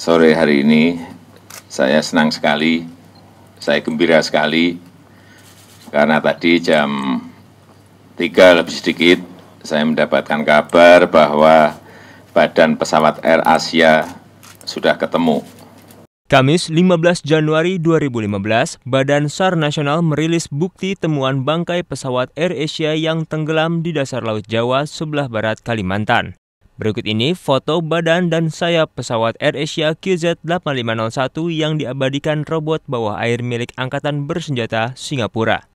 sore hari ini saya senang sekali, saya gembira sekali, karena tadi jam 3 lebih sedikit saya mendapatkan kabar bahwa badan pesawat Air Asia sudah ketemu. Kamis 15 Januari 2015, Badan SAR Nasional merilis bukti temuan bangkai pesawat Air Asia yang tenggelam di dasar Laut Jawa sebelah barat Kalimantan. Berikut ini foto badan dan sayap pesawat Air Asia QZ8501 yang diabadikan robot bawah air milik Angkatan Bersenjata Singapura.